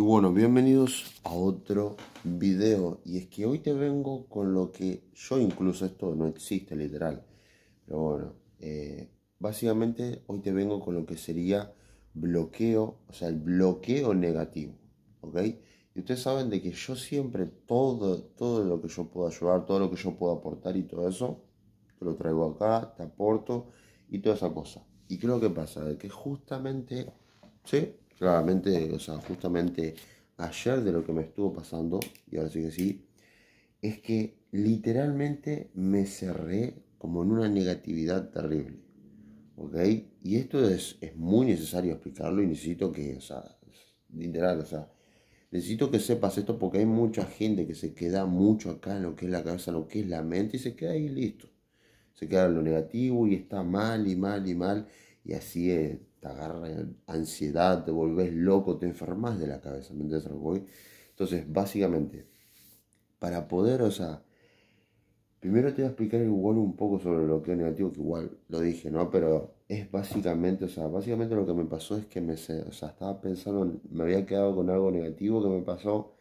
Y bueno, bienvenidos a otro video. Y es que hoy te vengo con lo que yo incluso esto no existe literal. Pero bueno, eh, básicamente hoy te vengo con lo que sería bloqueo, o sea, el bloqueo negativo. ¿Ok? Y ustedes saben de que yo siempre todo, todo lo que yo puedo ayudar, todo lo que yo puedo aportar y todo eso, te lo traigo acá, te aporto y toda esa cosa. Y creo que pasa, de que justamente, ¿sí? claramente, o sea, justamente ayer de lo que me estuvo pasando, y ahora sí que sí, es que literalmente me cerré como en una negatividad terrible. ¿Ok? Y esto es, muy necesario explicarlo y necesito que, o sea, literal, o sea, necesito que sepas esto porque hay mucha gente que se queda mucho acá en lo que es la cabeza, lo que es la mente y se queda ahí listo. Se queda en lo negativo y está mal y mal y mal y así es te agarra ansiedad, te volvés loco, te enfermas de la cabeza, ¿me Entonces, básicamente, para poder, o sea, primero te voy a explicar igual un poco sobre lo que es negativo, que igual lo dije, ¿no? Pero es básicamente, o sea, básicamente lo que me pasó es que me, o sea, estaba pensando, me había quedado con algo negativo que me pasó,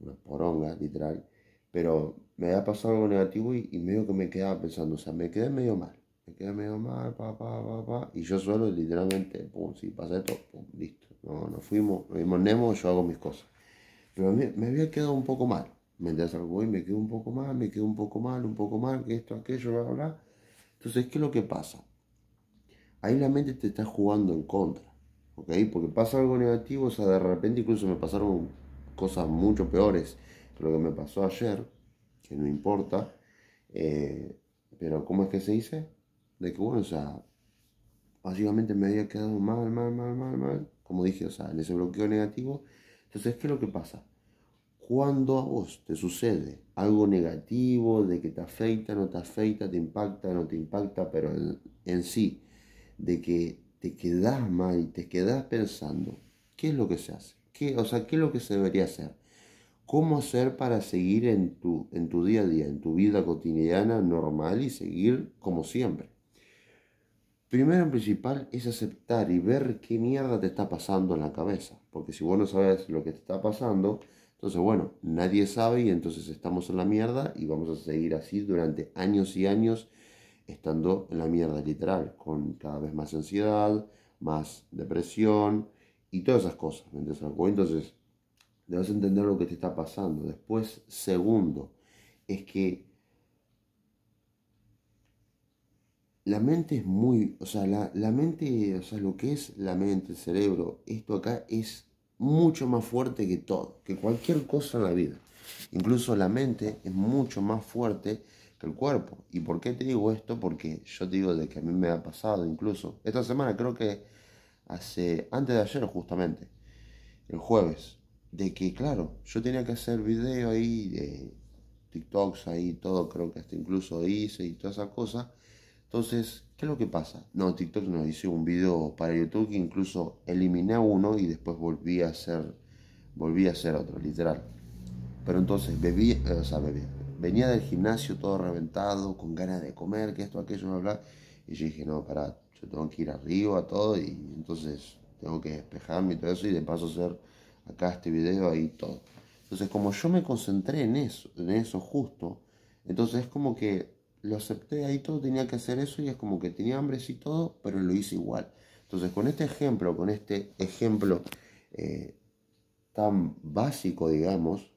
una poronga, literal, pero me había pasado algo negativo y medio que me quedaba pensando, o sea, me quedé medio mal me queda medio mal, pa, pa, pa, pa. Y yo solo, literalmente, pum, si pasa esto, pum, listo. No, nos fuimos, nos vimos Nemo, yo hago mis cosas. Pero me, había quedado un poco mal. Me entendés algo, y me quedo un poco mal, me quedo un poco mal, un poco mal, que esto, aquello, bla, bla. Entonces, ¿qué es lo que pasa? Ahí la mente te está jugando en contra, ¿ok? Porque pasa algo negativo, o sea, de repente incluso me pasaron cosas mucho peores que lo que me pasó ayer, que no importa. Eh, pero, ¿cómo es que se dice? de que, bueno, o sea, básicamente me había quedado mal, mal, mal, mal, mal. Como dije, o sea, en ese bloqueo negativo. Entonces, ¿qué es lo que pasa? Cuando a vos te sucede algo negativo, de que te afecta, no te afecta, te impacta, no te impacta, pero en, sí, de que te quedás mal y te quedás pensando, ¿qué es lo que se hace? ¿Qué, o sea, ¿qué es lo que se debería hacer? ¿Cómo hacer para seguir en tu, en tu día a día, en tu vida cotidiana normal y seguir como siempre? primero y principal es aceptar y ver qué mierda te está pasando en la cabeza. Porque si vos no sabes lo que te está pasando, entonces bueno, nadie sabe y entonces estamos en la mierda y vamos a seguir así durante años y años estando en la mierda literal, con cada vez más ansiedad, más depresión y todas esas cosas. Entonces, debes entender lo que te está pasando. Después, segundo, es que la mente es muy, o sea, la, mente, o sea, lo que es la mente, el cerebro, esto acá es mucho más fuerte que todo, que cualquier cosa en la vida. Incluso la mente es mucho más fuerte que el cuerpo. ¿Y por qué te digo esto? Porque yo te digo de que a mí me ha pasado incluso. Esta semana creo que hace, antes de ayer justamente, el jueves, de que claro, yo tenía que hacer video ahí de TikToks ahí, todo, creo que hasta incluso hice y todas esas cosas entonces, ¿qué es lo que pasa? No, TikTok nos hizo un video para YouTube que incluso eliminé uno y después volví a hacer, volví a hacer otro, literal. Pero entonces bebía o sea, bebí, venía del gimnasio todo reventado, con ganas de comer, que esto, aquello, bla, bla. Y yo dije, no, pará, yo tengo que ir arriba, a todo, y entonces tengo que despejarme y todo eso, y de paso hacer acá este video, ahí todo. Entonces, como yo me concentré en eso, en eso justo, entonces es como que lo acepté ahí todo, tenía que hacer eso y es como que tenía hambre y todo, pero lo hice igual. Entonces con este ejemplo, con este ejemplo eh, tan básico, digamos,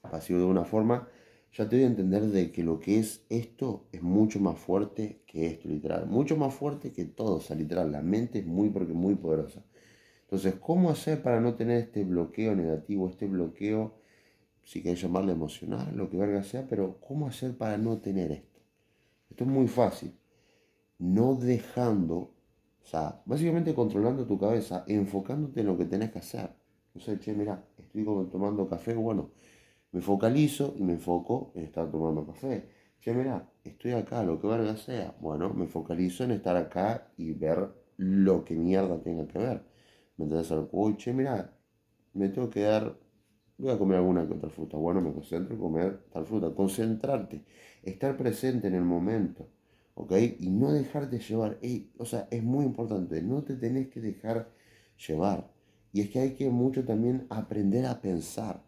pasivo de una forma, ya te voy a entender de que lo que es esto es mucho más fuerte que esto, literal. Mucho más fuerte que todo, o sea, literal. La mente es muy, porque muy poderosa. Entonces, ¿cómo hacer para no tener este bloqueo negativo, este bloqueo, si querés llamarle emocional, lo que verga sea, pero cómo hacer para no tener esto? Esto es muy fácil. No dejando, o sea, básicamente controlando tu cabeza, enfocándote en lo que tenés que hacer. O sea, che, mira, estoy como tomando café, bueno, me focalizo y me enfoco en estar tomando café. Che, mira, estoy acá, lo que valga sea. Bueno, me focalizo en estar acá y ver lo que mierda tenga que ver. Me entendés al che, mira, me tengo que dar Voy a comer alguna que otra fruta. Bueno, me concentro en comer tal fruta. Concentrarte, estar presente en el momento, ¿ok? Y no dejarte llevar. o sea, es muy importante, no te tenés que dejar llevar. Y es que hay que mucho también aprender a pensar.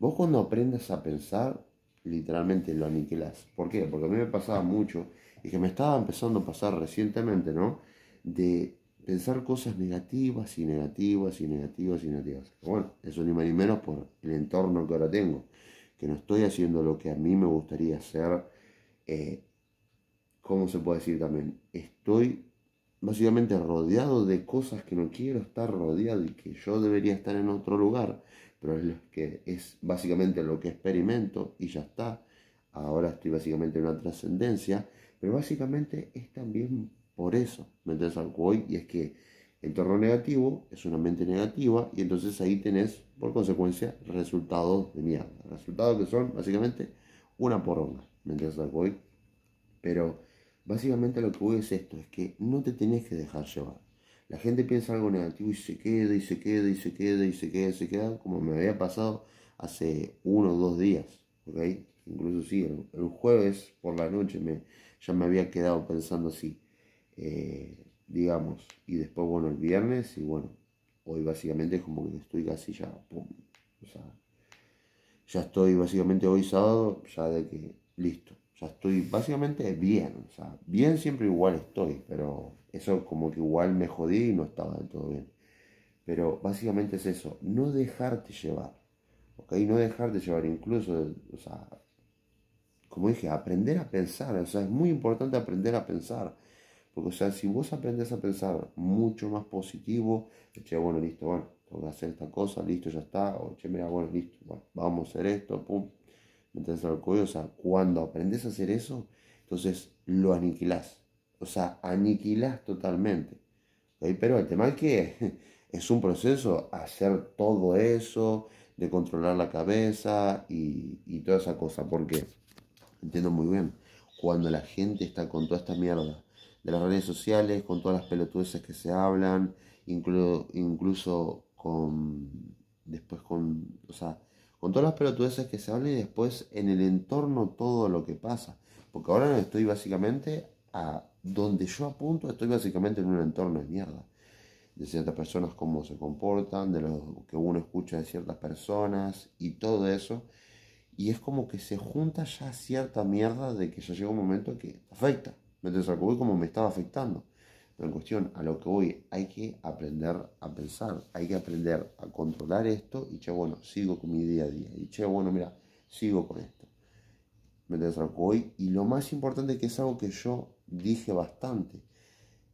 Vos cuando aprendas a pensar, literalmente lo aniquilás. ¿Por qué? Porque a mí me pasaba mucho, y que me estaba empezando a pasar recientemente, ¿no? De pensar cosas negativas y negativas y negativas y negativas. bueno, eso ni más ni menos por el entorno que ahora tengo, que no estoy haciendo lo que a mí me gustaría hacer. Eh, ¿Cómo se puede decir también? Estoy básicamente rodeado de cosas que no quiero estar rodeado y que yo debería estar en otro lugar, pero es, lo que, es básicamente lo que experimento y ya está. Ahora estoy básicamente en una trascendencia, pero básicamente es también por eso, ¿me de algo hoy? Y es que el terror negativo es una mente negativa y entonces ahí tenés, por consecuencia, resultados de mierda. Resultados que son básicamente una una, ¿me de algo hoy? Pero básicamente lo que voy es esto, es que no te tenés que dejar llevar. La gente piensa algo negativo y se queda y se queda y se queda y se queda y se queda, como me había pasado hace uno o dos días, ¿ok? Incluso sí, el, jueves por la noche me, ya me había quedado pensando así eh, digamos. Y después, bueno, el viernes y bueno, hoy básicamente es como que estoy casi ya, ya estoy básicamente hoy sábado, ya de que listo, ya estoy básicamente bien, bien siempre igual estoy, pero eso como que igual me jodí y no estaba del todo bien. Pero básicamente es eso, no dejarte llevar, ¿ok? No dejarte llevar, incluso, o sea, como dije, aprender a pensar, o sea, es muy importante aprender a pensar porque, o sea, si vos aprendes a pensar mucho más positivo, che, bueno, listo, bueno, tengo que hacer esta cosa, listo, ya está, o che, mira, bueno, listo, bueno, vamos a hacer esto, pum, metes al cuello, o sea, cuando aprendes a hacer eso, entonces lo aniquilás, o sea, aniquilás totalmente. Pero el tema es que es un proceso hacer todo eso, de controlar la cabeza y, y toda esa cosa, porque entiendo muy bien, cuando la gente está con toda esta mierda de las redes sociales, con todas las pelotudeces que se hablan, incluso con después con, o sea, con todas las pelotudeces que se hablan y después en el entorno todo lo que pasa, porque ahora estoy básicamente a donde yo apunto, estoy básicamente en un entorno de mierda de ciertas personas, cómo se comportan, de lo que uno escucha de ciertas personas y todo eso. Y es como que se junta ya cierta mierda de que ya llega un momento que afecta. ...me a lo como me estaba afectando. Pero en cuestión, a lo que voy, hay que aprender a pensar, hay que aprender a controlar esto y che, bueno, sigo con mi día a día. Y che, bueno, mira, sigo con esto. ¿Me entiendes hoy... Y lo más importante que es algo que yo dije bastante,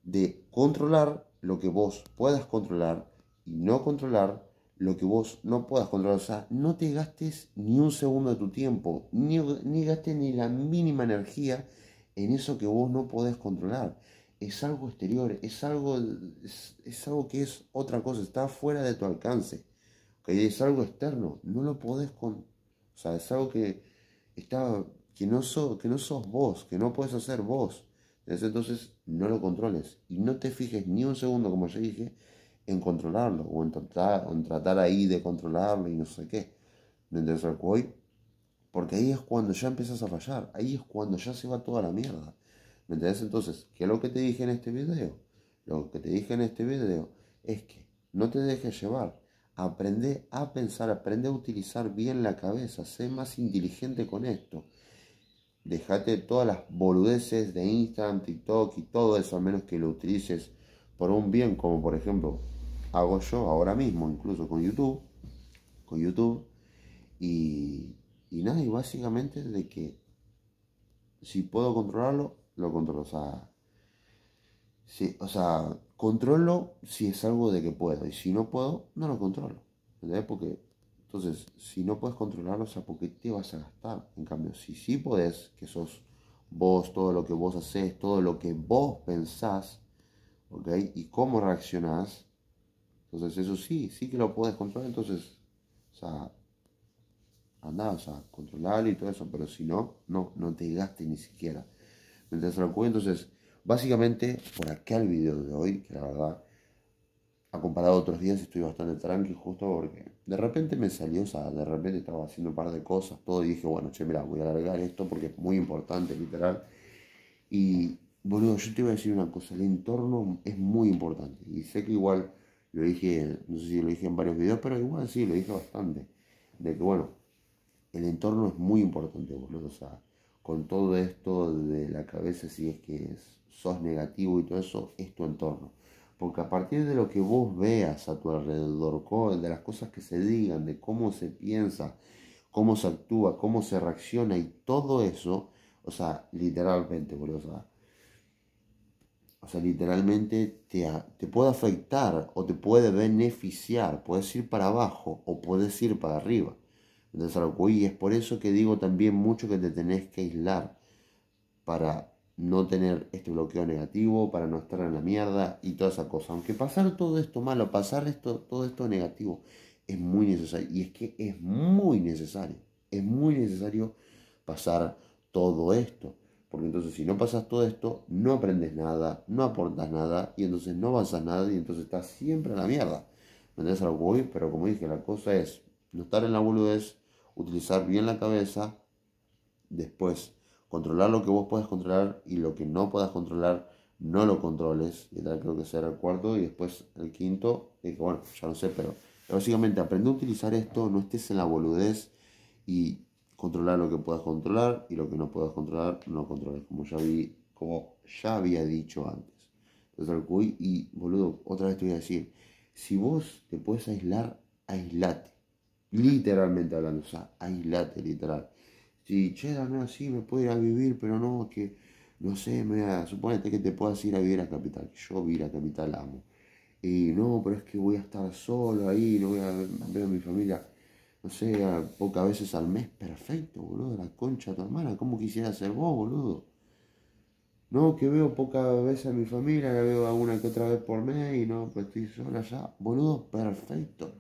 de controlar lo que vos puedas controlar y no controlar lo que vos no puedas controlar. O sea, no te gastes ni un segundo de tu tiempo, ni, ni gastes ni la mínima energía en eso que vos no podés controlar. Es algo exterior, es algo, es, algo que es otra cosa, está fuera de tu alcance. que Es algo externo, no lo podés con O sea, es algo que, está, que, no so, que no sos vos, que no podés hacer vos. entonces no lo controles y no te fijes ni un segundo, como ya dije, en controlarlo o en tratar, en tratar ahí de controlarlo y no sé qué. Entonces, hoy porque ahí es cuando ya empiezas a fallar, ahí es cuando ya se va toda la mierda. ¿Me entendés? Entonces, ¿qué es lo que te dije en este video? Lo que te dije en este video es que no te dejes llevar. Aprende a pensar, aprende a utilizar bien la cabeza, sé más inteligente con esto. Dejate todas las boludeces de Instagram, TikTok y todo eso, a menos que lo utilices por un bien, como por ejemplo hago yo ahora mismo, incluso con YouTube, con YouTube, y y nada, y básicamente de que si puedo controlarlo, lo controlo. O sea, o sea, controlo si es algo de que puedo. Y si no puedo, no lo controlo. Porque, entonces, si no puedes controlarlo, o sea, ¿por qué te vas a gastar? En cambio, si sí podés, que sos vos, todo lo que vos haces, todo lo que vos pensás, ¿ok? Y cómo reaccionás. Entonces, eso sí, sí que lo puedes controlar. Entonces, o sea, andá, o sea, controlar y todo eso, pero si no, no, no te gastes ni siquiera. Mientras lo entonces, básicamente, por el video de hoy, que la verdad, a comparado a otros días, estoy bastante tranqui, justo porque de repente me salió, o sea, de repente estaba haciendo un par de cosas, todo, y dije, bueno, che, mira, voy a alargar esto porque es muy importante, literal. Y, boludo, yo te iba a decir una cosa, el entorno es muy importante, y sé que igual lo dije, no sé si lo dije en varios videos, pero igual sí, lo dije bastante, de que, bueno, el entorno es muy importante, boludo. O sea, con todo esto de la cabeza, si es que sos negativo y todo eso, es tu entorno. Porque a partir de lo que vos veas a tu alrededor, de las cosas que se digan, de cómo se piensa, cómo se actúa, cómo se reacciona y todo eso, o sea, literalmente, boludo, o sea, literalmente te, te, puede afectar o te puede beneficiar. Puedes ir para abajo o puedes ir para arriba de Y es por eso que digo también mucho que te tenés que aislar para no tener este bloqueo negativo, para no estar en la mierda y toda esa cosa. Aunque pasar todo esto malo, pasar esto, todo esto negativo, es muy necesario. Y es que es muy necesario. Es muy necesario pasar todo esto. Porque entonces si no pasas todo esto, no aprendes nada, no aportas nada, y entonces no avanzas nada, y entonces estás siempre en la mierda. ¿Me algo Pero como dije, la cosa es no estar en la boludez, utilizar bien la cabeza, después controlar lo que vos puedas controlar y lo que no puedas controlar, no lo controles, y tal creo que será el cuarto y después el quinto, y bueno, ya no sé, pero básicamente aprende a utilizar esto, no estés en la boludez y controlar lo que puedas controlar y lo que no puedas controlar, no controles, como ya vi, como ya había dicho antes. Entonces, y boludo, otra vez te voy a decir, si vos te puedes aislar, aislate. Literalmente hablando, o sea, aislate literal. Si, che, no, sí, me puedo ir a vivir, pero no, que, no sé, me suponete que te puedas ir a vivir a Capital, yo vivir a Capital amo. Y no, pero es que voy a estar solo ahí, no voy a ver a mi familia, no sé, pocas veces al mes, perfecto, boludo, la concha de tu hermana, ¿cómo quisiera ser vos, boludo? No, que veo pocas veces a mi familia, la veo alguna que otra vez por mes y no, pues estoy sola allá, boludo, perfecto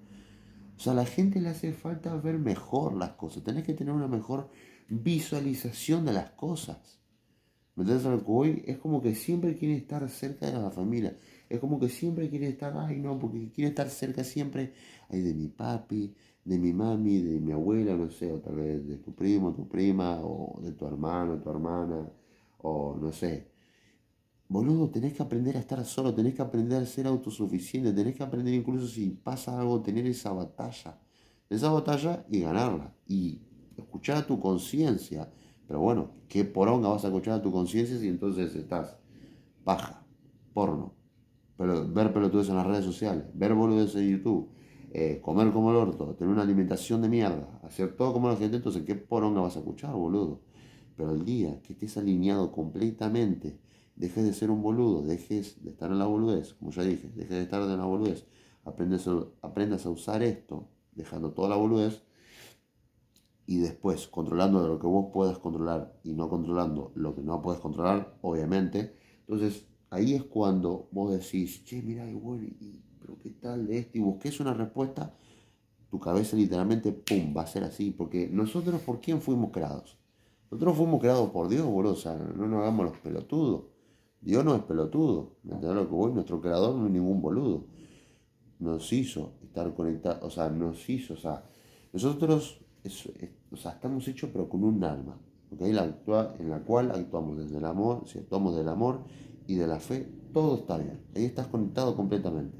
o sea, a la gente le hace falta ver mejor las cosas. Tenés que tener una mejor visualización de las cosas. ¿Me entiendes que hoy Es como que siempre quiere estar cerca de la familia. Es como que siempre quiere estar, ay no, porque quiere estar cerca siempre ahí de mi papi, de mi mami, de mi abuela, no sé, o tal vez de tu primo, tu prima, o de tu hermano, tu hermana, o no sé, Boludo, tenés que aprender a estar solo, tenés que aprender a ser autosuficiente, tenés que aprender incluso si pasa algo, tener esa batalla. Esa batalla y ganarla. Y escuchar a tu conciencia. Pero bueno, ¿qué poronga vas a escuchar a tu conciencia si entonces estás paja, porno, pero, ver pelotudes en las redes sociales, ver boludes en YouTube, eh, comer como el orto, tener una alimentación de mierda, hacer todo como la gente? Entonces, ¿qué poronga vas a escuchar, boludo? Pero el día que estés alineado completamente dejes de ser un boludo, dejes de estar en la boludez, como ya dije, dejes de estar en la boludez, aprendes a, aprendas a usar esto, dejando toda la boludez, y después controlando lo que vos puedas controlar y no controlando lo que no puedes controlar, obviamente. Entonces ahí es cuando vos decís, che, mira y pero qué tal de esto, y busques una respuesta, tu cabeza literalmente, pum, va a ser así, porque nosotros por quién fuimos creados. Nosotros fuimos creados por Dios, boludo, o sea, no nos hagamos los pelotudos. Dios no es pelotudo, ¿entendés ah. lo que voy? Nuestro creador no es ningún boludo. Nos hizo estar conectado, o sea, nos hizo, o sea, nosotros, estamos hechos pero con un alma, ¿ok? La en la cual actuamos desde el amor, si actuamos del amor y de la fe, todo está bien. Ahí estás conectado completamente.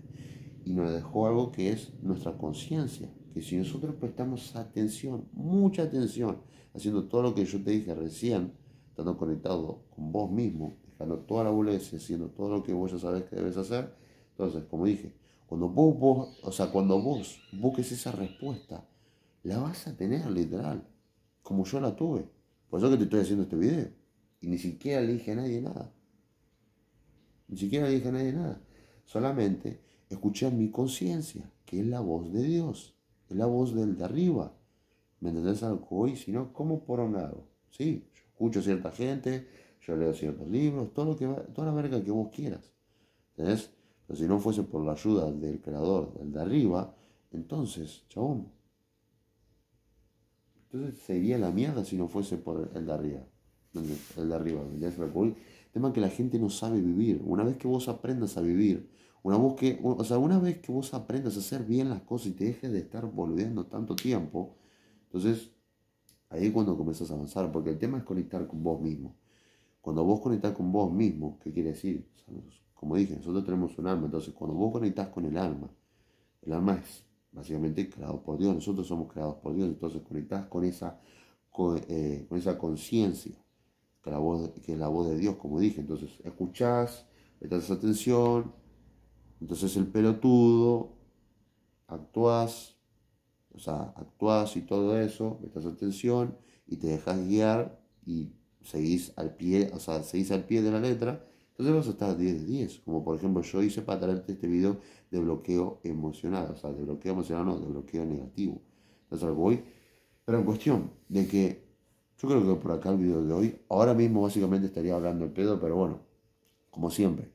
Y nos dejó algo que es nuestra conciencia, que si nosotros prestamos atención, mucha atención, haciendo todo lo que yo te dije recién, estando conectado con vos mismo, dando toda la haciendo todo lo que vos ya sabes que debes hacer. Entonces, como dije, cuando vos, o sea, cuando vos busques esa respuesta, la vas a tener literal, como yo la tuve. Por eso que te estoy haciendo este video. Y ni siquiera le dije a nadie nada. Ni siquiera le dije a nadie nada. Solamente escuché a mi conciencia, que es la voz de Dios, es la voz del de arriba. ¿Me entendés algo hoy? Si no, como por un lado. Sí, escucho a cierta gente, yo leo ciertos libros, todo lo que toda la verga que vos quieras. Pero si no fuese por la ayuda del creador, del de arriba, entonces, chabón. Entonces sería la mierda si no fuese por el de arriba. El de arriba, el Tema que la gente no sabe vivir. Una vez que vos aprendas a vivir, una vez que, sea, una vez que vos aprendas a hacer bien las cosas y te dejes de estar boludeando tanto tiempo, entonces ahí es cuando comienzas a avanzar, porque el tema es conectar con vos mismo. Cuando vos conectás con vos mismo, ¿qué quiere decir? como dije, nosotros tenemos un alma, entonces cuando vos conectás con el alma, el alma es básicamente creado por Dios, nosotros somos creados por Dios, entonces conectás con esa con, eh, esa conciencia que, que es la voz de Dios, como dije, entonces escuchás, prestás atención, entonces el pelotudo, actuás, o sea, actuás y todo eso, prestás atención y te dejas guiar y seguís al pie, o sea, seguís al pie de la letra, entonces vas a estar 10 de 10. Como por ejemplo yo hice para traerte este video de bloqueo emocional, o sea, de bloqueo emocional no, de bloqueo negativo. Entonces voy. Pero en cuestión de que yo creo que por acá el video de hoy, ahora mismo básicamente estaría hablando el pedo, pero bueno, como siempre.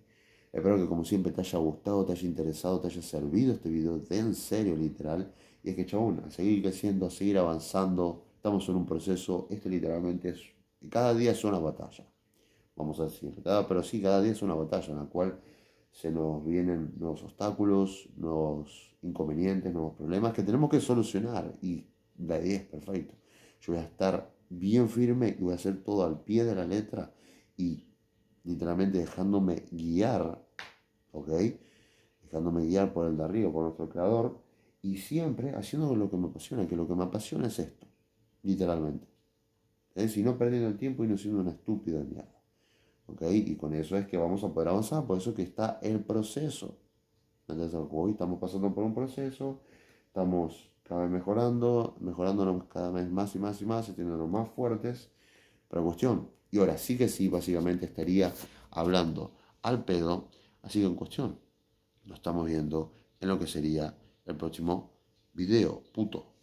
Espero que como siempre te haya gustado, te haya interesado, te haya servido este video de en serio, literal. Y es que chabón, a seguir creciendo, a seguir avanzando. Estamos en un proceso, esto literalmente es cada día es una batalla, vamos a decir, pero sí, cada día es una batalla en la cual se nos vienen nuevos obstáculos, nuevos inconvenientes, nuevos problemas que tenemos que solucionar y la idea es perfecta. Yo voy a estar bien firme y voy a hacer todo al pie de la letra y literalmente dejándome guiar, ¿ok? Dejándome guiar por el de arriba, por nuestro creador y siempre haciendo lo que me apasiona, que lo que me apasiona es esto, literalmente. Es decir, no perdiendo el tiempo y no siendo una estúpida mierda. ¿Ok? Y con eso es que vamos a poder avanzar, por eso que está el proceso. Entonces, hoy estamos pasando por un proceso, estamos cada vez mejorando, mejorándonos cada vez más y más y más, y los más fuertes. Pero cuestión, y ahora sí que sí, básicamente estaría hablando al pedo, así que en cuestión, Lo estamos viendo en lo que sería el próximo video, puto.